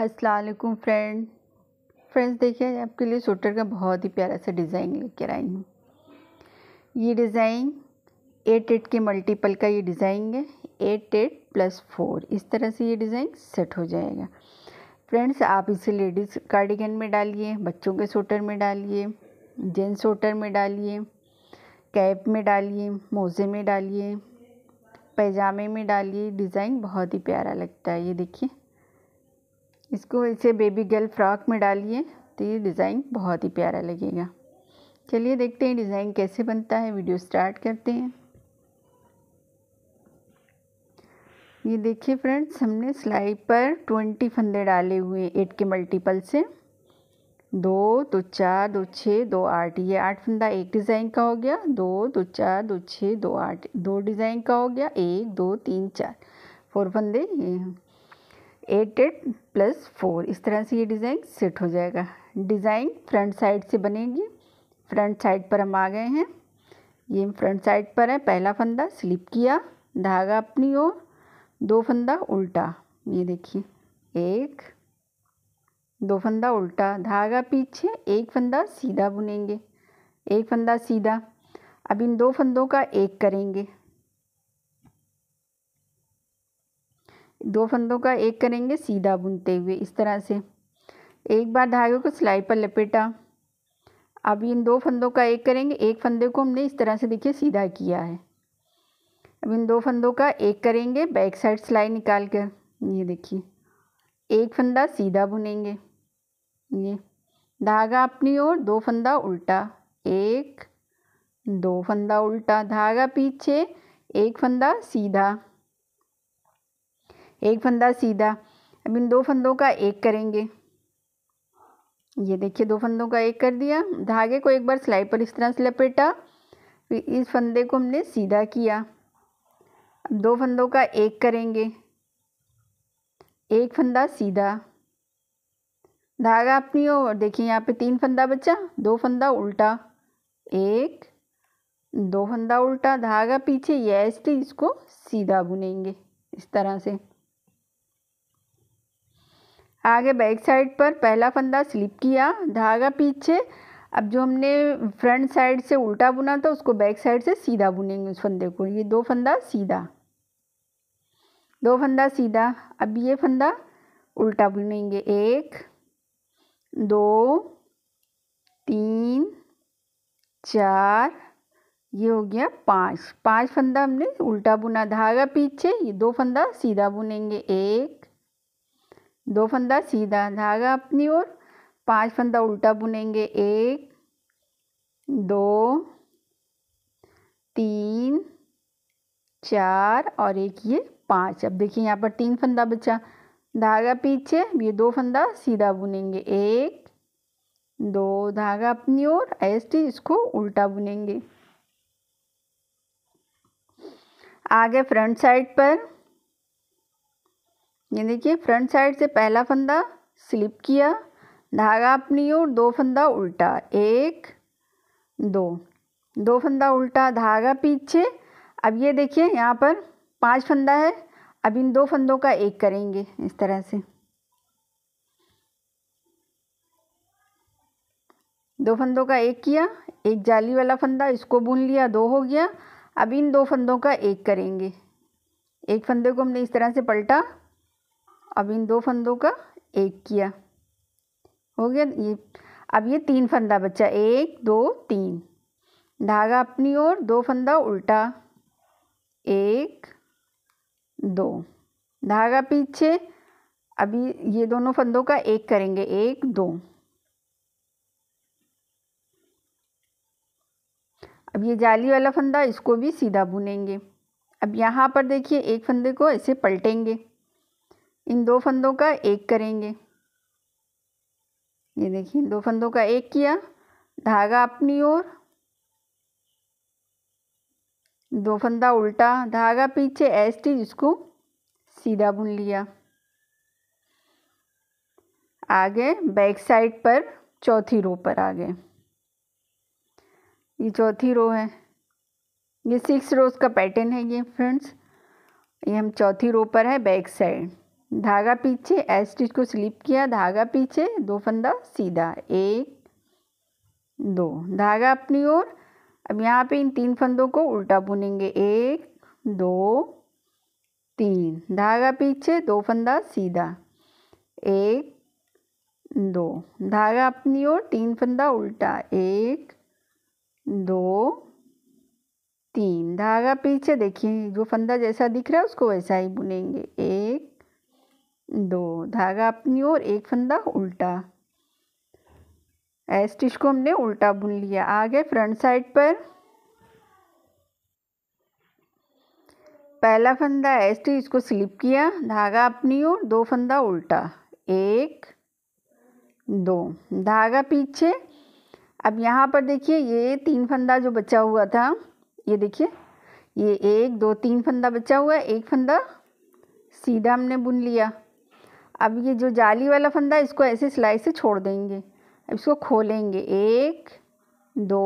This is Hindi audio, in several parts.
असलकुम फ्रेंड फ्रेंड्स देखिए आपके लिए स्वेटर का बहुत ही प्यारा सा डिज़ाइन लेकर आई हूँ ये डिज़ाइन एट एट के मल्टीपल का ये डिज़ाइन है एट एट प्लस फोर इस तरह से ये डिज़ाइन सेट हो जाएगा फ्रेंड्स आप इसे लेडीज़ कार्डिगन में डालिए बच्चों के स्वेटर में डालिए जेंट्स स्वेटर में डालिए कैप में डालिए मोज़े में डालिए पैजामे में डालिए डिज़ाइन बहुत ही प्यारा लगता है ये देखिए इसको ऐसे बेबी गर्ल फ्रॉक में डालिए तो ये डिज़ाइन बहुत ही प्यारा लगेगा चलिए देखते हैं डिज़ाइन कैसे बनता है वीडियो स्टार्ट करते हैं ये देखिए फ्रेंड्स हमने सिलाई पर ट्वेंटी फंदे डाले हुए हैं एट के मल्टीपल से दो दो चार दो छः दो आठ ये आठ फंदा एक डिज़ाइन का हो गया दो दो चार दो छः दो आठ दो डिज़ाइन का हो गया एक दो तीन चार फोर फंदे ये एट एट प्लस फोर इस तरह से ये डिज़ाइन सेट हो जाएगा डिज़ाइन फ्रंट साइड से बनेगी फ्रंट साइड पर हम आ गए हैं ये फ्रंट साइड पर है पहला फंदा स्लिप किया धागा अपनी ओर दो फंदा उल्टा ये देखिए एक दो फंदा उल्टा धागा पीछे एक फंदा सीधा बुनेंगे एक फंदा सीधा अब इन दो फंदों का एक करेंगे दो फंदों का एक करेंगे सीधा बुनते हुए इस तरह से एक बार धागे को सिलाई पर लपेटा अब इन दो फंदों का एक करेंगे एक फंदे को हमने इस तरह से देखिए सीधा किया है अब इन दो फंदों का एक करेंगे बैक साइड सिलाई निकाल कर ये देखिए एक फंदा सीधा बुनेंगे ये धागा अपनी ओर दो फंदा उल्टा एक दो फंदा उल्टा धागा पीछे एक फंदा सीधा एक फंदा सीधा अब इन दो फंदों का एक करेंगे ये देखिए दो फंदों का एक कर दिया धागे को एक बार सिलाई पर इस तरह से लपेटा फिर इस फंदे को हमने सीधा किया अब दो फंदों का एक करेंगे एक फंदा सीधा धागा अपनी और देखिए यहाँ पे तीन फंदा बचा दो फंदा उल्टा एक दो फंदा उल्टा धागा पीछे ये इसको सीधा बुनेंगे इस तरह से आगे बैक साइड पर पहला फंदा स्लिप किया धागा पीछे अब जो हमने फ्रंट साइड से उल्टा बुना था उसको बैक साइड से सीधा बुनेंगे उस फंदे को ये दो फंदा सीधा दो फंदा सीधा अब ये फंदा उल्टा बुनेंगे एक दो तीन चार ये हो गया पाँच पांच फंदा हमने उल्टा बुना धागा पीछे ये दो फंदा सीधा बुनेंगे एक दो फंदा सीधा धागा अपनी ओर पांच फंदा उल्टा बुनेंगे एक दो तीन चार और एक ये पांच अब देखिए यहाँ पर तीन फंदा बचा धागा पीछे ये दो फंदा सीधा बुनेंगे एक दो धागा अपनी ओर ऐसे इसको उल्टा बुनेंगे आगे फ्रंट साइड पर ये देखिए फ्रंट साइड से पहला फंदा स्लिप किया धागा अपनी ओर दो फंदा उल्टा एक दो दो फंदा उल्टा धागा पीछे अब ये देखिए यहाँ पर पांच फंदा है अब इन दो फंदों का एक करेंगे इस तरह से दो फंदों का एक किया एक जाली वाला फंदा इसको बुन लिया दो हो गया अब इन दो फंदों का एक करेंगे एक फंदे को हमने इस तरह से पलटा अब इन दो फंदों का एक किया हो गया ये अब ये तीन फंदा बच्चा एक दो तीन धागा अपनी ओर दो फंदा उल्टा एक दो धागा पीछे अभी ये दोनों फंदों का एक करेंगे एक दो अब ये जाली वाला फंदा इसको भी सीधा बुनेंगे अब यहाँ पर देखिए एक फंदे को ऐसे पलटेंगे इन दो फंदों का एक करेंगे ये देखिए दो फंदों का एक किया धागा अपनी ओर दो फंदा उल्टा धागा पीछे एस टी जिसको सीधा बुन लिया आगे बैक साइड पर चौथी रो पर आ गए ये चौथी रो है ये सिक्स रोज का पैटर्न है ये फ्रेंड्स ये हम चौथी रो पर है बैक साइड धागा पीछे एस स्टिच को स्लिप किया धागा पीछे दो फंदा सीधा एक दो धागा अपनी ओर अब यहाँ पे इन तीन फंदों को उल्टा बुनेंगे एक दो तीन धागा पीछे दो फंदा सीधा एक दो धागा अपनी ओर तीन फंदा उल्टा एक दो तीन धागा पीछे देखिए जो फंदा जैसा दिख रहा है उसको वैसा ही बुनेंगे एक दो धागा अपनी ओर एक फंदा उल्टा ए स्टिच को हमने उल्टा बुन लिया आगे फ्रंट साइड पर पहला फंदा ए स्टिच को स्लिप किया धागा अपनी ओर दो फंदा उल्टा एक दो धागा पीछे अब यहाँ पर देखिए ये तीन फंदा जो बचा हुआ था ये देखिए ये एक दो तीन फंदा बचा हुआ है एक फंदा सीधा हमने बुन लिया अब ये जो जाली वाला फंदा है इसको ऐसे सिलाई से छोड़ देंगे अब इसको खोलेंगे एक दो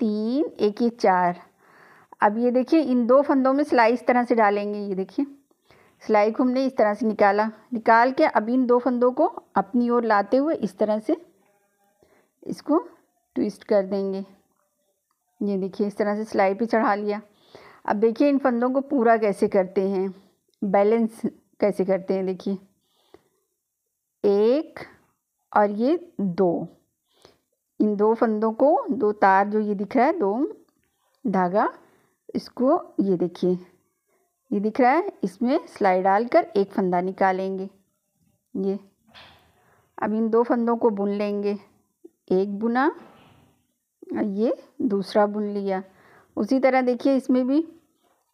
तीन एक ये चार अब ये देखिए इन दो फंदों में सिलाई इस तरह से डालेंगे ये देखिए सिलाई को हमने इस तरह से निकाला निकाल के अब इन दो फंदों को अपनी ओर लाते हुए इस तरह से इसको ट्विस्ट कर देंगे ये देखिए इस तरह से सिलाई पे चढ़ा लिया अब देखिए इन फंदों को पूरा कैसे करते हैं बैलेंस कैसे करते हैं देखिए एक और ये दो इन दो फंदों को दो तार जो ये दिख रहा है दो धागा इसको ये देखिए ये दिख रहा है इसमें स्लाइड डालकर एक फंदा निकालेंगे ये अब इन दो फंदों को बुन लेंगे एक बुना और ये दूसरा बुन लिया उसी तरह देखिए इसमें भी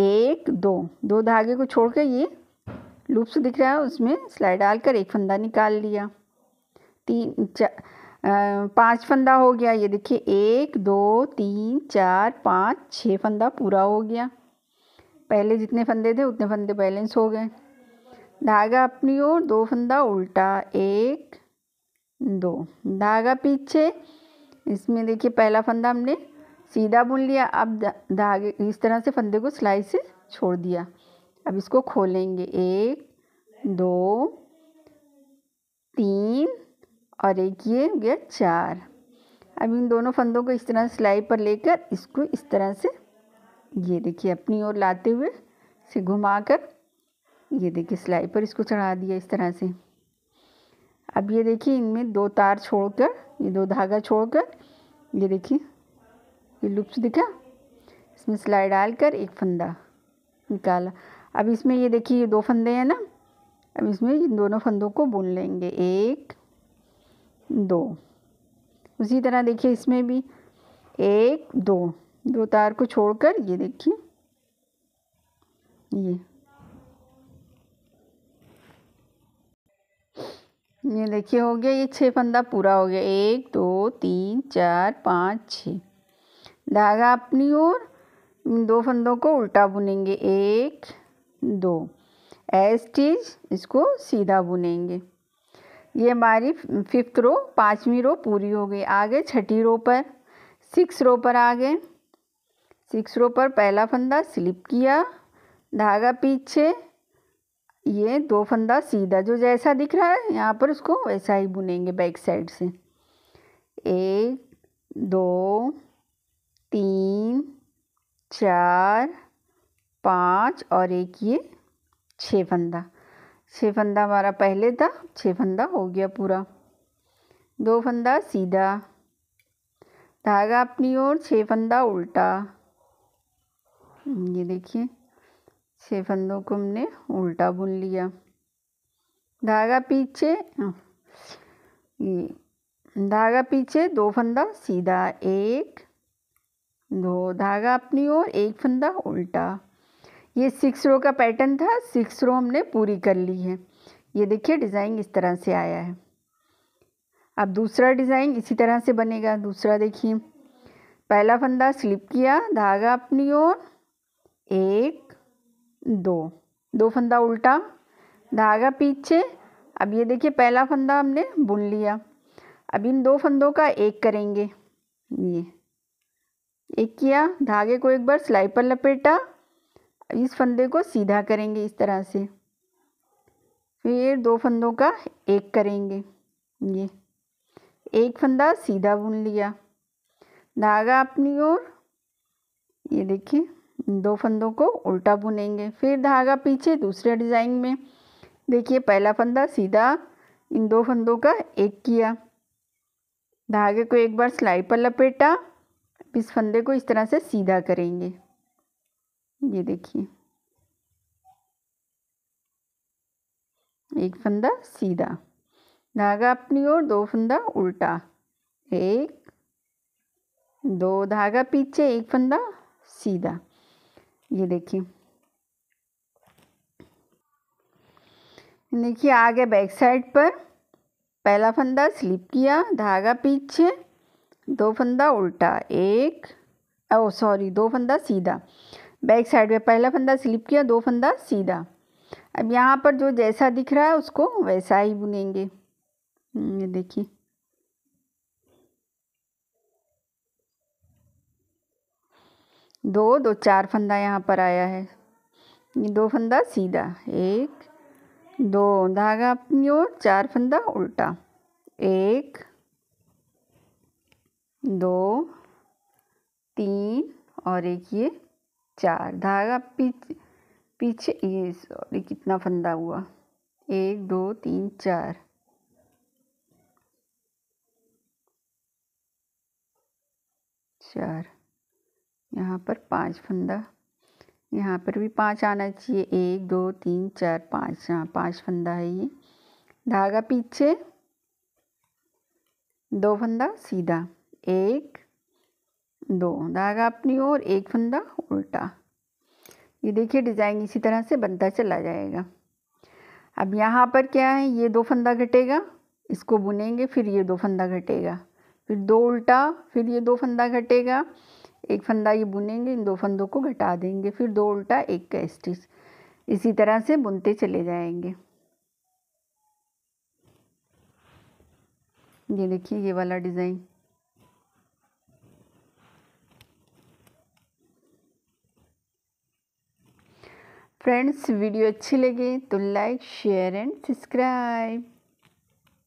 एक दो दो धागे को छोड़ कर ये लूप्स दिख रहा है उसमें सिलाई डालकर एक फंदा निकाल लिया तीन चार पाँच फंदा हो गया ये देखिए एक दो तीन चार पाँच छः फंदा पूरा हो गया पहले जितने फंदे थे उतने फंदे बैलेंस हो गए धागा अपनी ओर दो फंदा उल्टा एक दो धागा पीछे इसमें देखिए पहला फंदा हमने सीधा बुन लिया अब धागे इस तरह से फंदे को सिलाई से छोड़ दिया अब इसको खोलेंगे एक दो तीन और एक ये गया चार अब इन दोनों फंदों को इस तरह सिलाई पर लेकर इसको इस तरह से ये देखिए अपनी ओर लाते हुए से घुमाकर ये देखिए सिलाई पर इसको चढ़ा दिया इस तरह से अब ये देखिए इनमें दो तार छोड़कर ये दो धागा छोड़कर ये देखिए ये लुप्स दिखा इसमें सिलाई डालकर एक फंदा निकाला अब इसमें ये देखिए ये दो फंदे हैं ना अब इसमें इन दोनों फंदों को बुन लेंगे एक दो उसी तरह देखिए इसमें भी एक दो दो तार को छोड़कर ये देखिए ये ये देखिए हो गया ये छः फंदा पूरा हो गया एक दो तीन चार पाँच छ धागा अपनी ओर दो फंदों को उल्टा बुनेंगे एक दो एस्टीज इसको सीधा बुनेंगे ये हमारी फिफ्थ रो पाँचवीं रो पूरी हो गई आगे छठी रो पर सिक्स रो पर आ गए सिक्स रो पर पहला फंदा स्लिप किया धागा पीछे ये दो फंदा सीधा जो जैसा दिख रहा है यहाँ पर उसको वैसा ही बुनेंगे बैक साइड से एक दो तीन चार पाँच और एक ये छः फंदा छः फंदा हमारा पहले था छः फंदा हो गया पूरा दो फंदा सीधा धागा अपनी ओर छः फंदा उल्टा ये देखिए छः फंदों को हमने उल्टा बुन लिया धागा पीछे ये धागा पीछे दो फंदा सीधा एक दो धागा अपनी ओर एक फंदा उल्टा ये सिक्स रो का पैटर्न था सिक्स रो हमने पूरी कर ली है ये देखिए डिज़ाइन इस तरह से आया है अब दूसरा डिज़ाइन इसी तरह से बनेगा दूसरा देखिए पहला फंदा स्लिप किया धागा अपनी ओर एक दो दो फंदा उल्टा धागा पीछे अब ये देखिए पहला फंदा हमने बुन लिया अब इन दो फंदों का एक करेंगे ये एक किया धागे को एक बार सिलाई पर लपेटा इस फंदे को सीधा करेंगे इस तरह से फिर दो फंदों का एक करेंगे ये एक फंदा सीधा बुन लिया धागा अपनी ओर ये देखिए दो फंदों को उल्टा बुनेंगे फिर धागा पीछे दूसरे डिज़ाइन में देखिए पहला फंदा सीधा इन दो फंदों का एक किया धागे को एक बार सिलाई पर लपेटा इस फंदे को इस तरह से सीधा करेंगे ये देखिए एक फंदा सीधा धागा अपनी ओर दो फंदा उल्टा एक दो धागा पीछे एक फंदा सीधा ये देखिए देखिए आगे बैक साइड पर पहला फंदा स्लिप किया धागा पीछे दो फंदा उल्टा एक ओ सॉरी दो फंदा सीधा बैक साइड में पहला फंदा स्लिप किया दो फंदा सीधा अब यहाँ पर जो जैसा दिख रहा है उसको वैसा ही बुनेंगे हम्म, ये देखिए दो दो चार फंदा यहाँ पर आया है ये दो फंदा सीधा एक दो धागा अपनी ओर चार फंदा उल्टा एक दो तीन और एक ये चार धागा पीछे पीछे ये सॉरी कितना फंदा हुआ एक दो तीन चार चार यहाँ पर पांच फंदा यहाँ पर भी पांच आना चाहिए एक दो तीन चार पाँच हाँ पाँच फंदा है ये धागा पीछे दो फंदा सीधा एक दो धागा अपनी ओर एक फंदा उल्टा ये देखिए डिज़ाइन इसी तरह से बनता चला जाएगा अब यहाँ पर क्या है ये दो फंदा घटेगा इसको बुनेंगे फिर ये दो फंदा घटेगा फिर दो उल्टा फिर ये दो फंदा घटेगा एक फंदा ये बुनेंगे इन दो फंदों को घटा देंगे फिर दो उल्टा एक का स्टिच इसी तरह से बुनते चले जाएंगे ये देखिए ये वाला डिज़ाइन फ्रेंड्स वीडियो अच्छी लगे तो लाइक शेयर एंड सब्सक्राइब